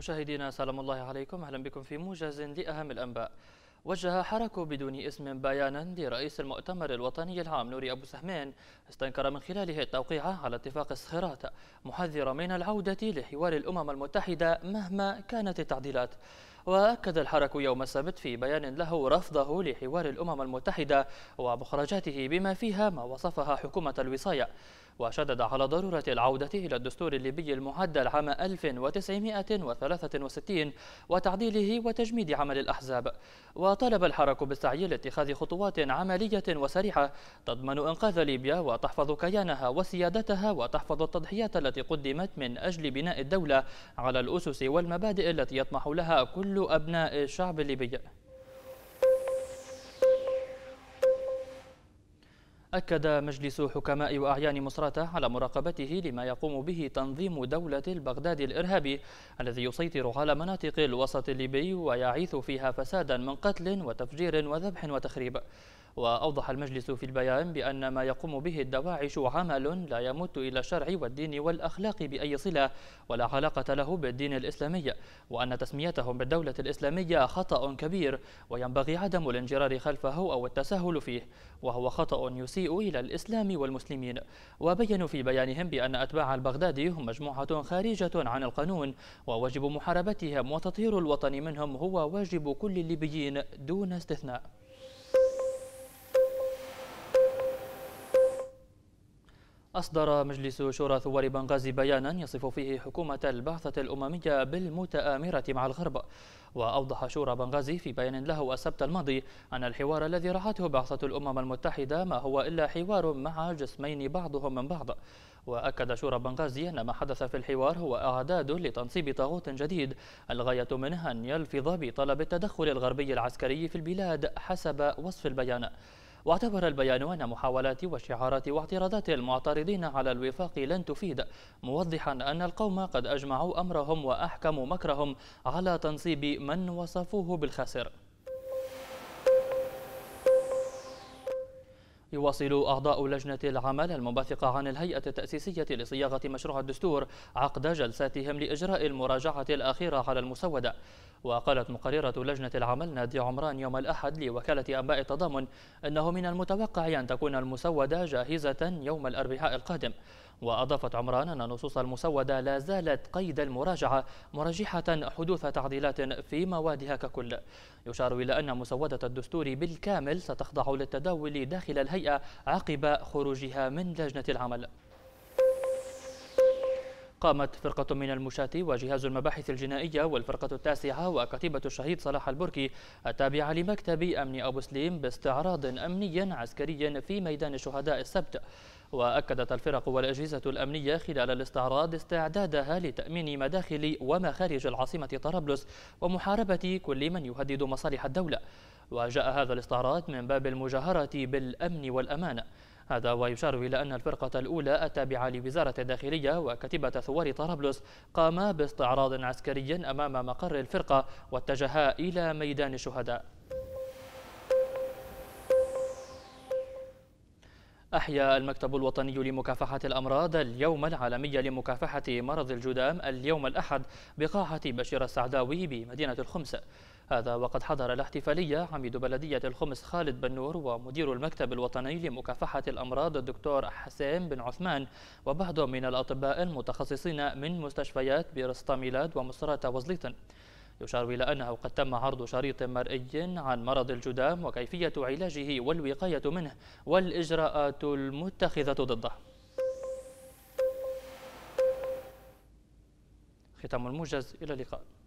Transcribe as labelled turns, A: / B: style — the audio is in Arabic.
A: مشاهدينا سلام الله عليكم أهلا بكم في موجز لأهم الأنباء وجه حركة بدون اسم بيانا لرئيس المؤتمر الوطني العام نوري أبو سهمين استنكر من خلاله التوقيع على اتفاق الصخرات محذرا من العودة لحوار الأمم المتحدة مهما كانت التعديلات وأكد الحرك يوم السبت في بيان له رفضه لحوار الأمم المتحدة ومخرجاته بما فيها ما وصفها حكومة الوصاية وشدد على ضرورة العودة إلى الدستور الليبي المعدل عام 1963 وتعديله وتجميد عمل الأحزاب وطلب الحراك بالسعي لاتخاذ خطوات عملية وسريعة تضمن إنقاذ ليبيا وتحفظ كيانها وسيادتها وتحفظ التضحيات التي قدمت من أجل بناء الدولة على الأسس والمبادئ التي يطمح لها كل أبناء الشعب الليبي أكد مجلس حكماء وأعيان مصراتة على مراقبته لما يقوم به تنظيم دولة البغداد الإرهابي الذي يسيطر على مناطق الوسط الليبي ويعيث فيها فسادا من قتل وتفجير وذبح وتخريب وأوضح المجلس في البيان بأن ما يقوم به الدواعش عمل لا يمت إلى الشرع والدين والأخلاق بأي صلة ولا علاقة له بالدين الإسلامي وأن تسميتهم بالدولة الإسلامية خطأ كبير وينبغي عدم الانجرار خلفه أو التساهل فيه وهو خطأ يسيء إلى الإسلام والمسلمين وبينوا في بيانهم بأن أتباع البغدادي هم مجموعة خارجة عن القانون وواجب محاربتهم وتطهير الوطن منهم هو واجب كل الليبيين دون استثناء أصدر مجلس شورى ثوار بنغازي بيانا يصف فيه حكومة البعثة الأممية بالمتآمرة مع الغرب وأوضح شورى بنغازي في بيان له السبت الماضي أن الحوار الذي رعته بعثة الأمم المتحدة ما هو إلا حوار مع جسمين بعضهم من بعض وأكد شورى بنغازي أن ما حدث في الحوار هو إعداد لتنصيب طاغوت جديد الغاية منه أن يلفظ بطلب التدخل الغربي العسكري في البلاد حسب وصف البيان واعتبر البيان أن محاولات وشعارات واعتراضات المعترضين على الوفاق لن تفيد موضحا أن القوم قد أجمعوا أمرهم وأحكموا مكرهم على تنصيب من وصفوه بالخاسر يواصل أعضاء لجنة العمل المنبثقة عن الهيئة التأسيسية لصياغة مشروع الدستور عقد جلساتهم لإجراء المراجعة الأخيرة على المسودة وقالت مقررة لجنة العمل نادي عمران يوم الأحد لوكالة أنباء التضامن أنه من المتوقع أن تكون المسودة جاهزة يوم الأربعاء القادم وأضافت عمران أن النصوص المسودة لا زالت قيد المراجعة مرجحة حدوث تعديلات في موادها ككل يشار إلى أن مسودة الدستور بالكامل ستخضع للتداول داخل الهيئة عقب خروجها من لجنة العمل قامت فرقة من المشاة وجهاز المباحث الجنائية والفرقة التاسعة وكتيبة الشهيد صلاح البركي التابعة لمكتب أمن أبو سليم باستعراض أمني عسكري في ميدان شهداء السبت وأكدت الفرق والأجهزة الأمنية خلال الاستعراض استعدادها لتأمين مداخل ومخارج العاصمة طرابلس ومحاربة كل من يهدد مصالح الدولة وجاء هذا الاستعراض من باب المجاهرة بالأمن والأمانة هذا ويشار إلى أن الفرقة الأولى التابعة لوزارة الداخلية وكتيبة ثوار طرابلس قاما باستعراض عسكري أمام مقر الفرقة واتجها إلى ميدان الشهداء أحيا المكتب الوطني لمكافحة الأمراض اليوم العالمي لمكافحة مرض الجدام اليوم الأحد بقاعة بشير السعداوي بمدينة الخمسة هذا وقد حضر الاحتفالية عميد بلدية الخمس خالد بن نور ومدير المكتب الوطني لمكافحة الأمراض الدكتور حسين بن عثمان وبعض من الأطباء المتخصصين من مستشفيات برسطة ميلاد ومصراتة وزليطن يشار إلى أنه قد تم عرض شريط مرئي عن مرض الجدام وكيفية علاجه والوقاية منه والإجراءات المتخذة ضده ختام الموجز إلى اللقاء